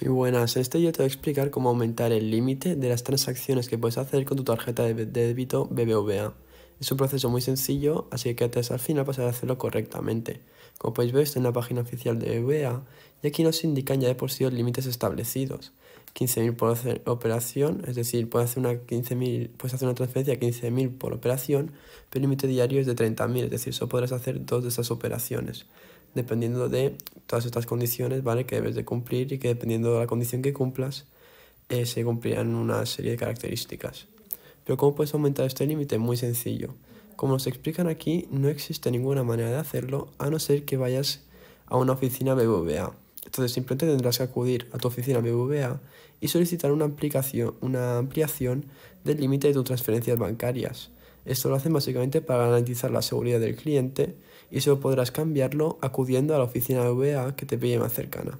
Muy buenas, este yo te voy a explicar cómo aumentar el límite de las transacciones que puedes hacer con tu tarjeta de débito BBVA. Es un proceso muy sencillo, así que quédate al final para hacerlo correctamente. Como podéis ver, está en la página oficial de BBVA y aquí nos indican ya de por sí los límites establecidos. 15.000 por operación, es decir, puedes hacer una, puedes hacer una transferencia de 15.000 por operación, pero el límite diario es de 30.000, es decir, solo podrás hacer dos de esas operaciones dependiendo de todas estas condiciones, ¿vale? Que debes de cumplir y que dependiendo de la condición que cumplas, eh, se cumplirán una serie de características. Pero ¿cómo puedes aumentar este límite? Muy sencillo. Como nos explican aquí, no existe ninguna manera de hacerlo a no ser que vayas a una oficina BBVA. Entonces simplemente tendrás que acudir a tu oficina BBVA y solicitar una, una ampliación del límite de tus transferencias bancarias. Esto lo hacen básicamente para garantizar la seguridad del cliente y solo podrás cambiarlo acudiendo a la oficina de VA que te pide más cercana.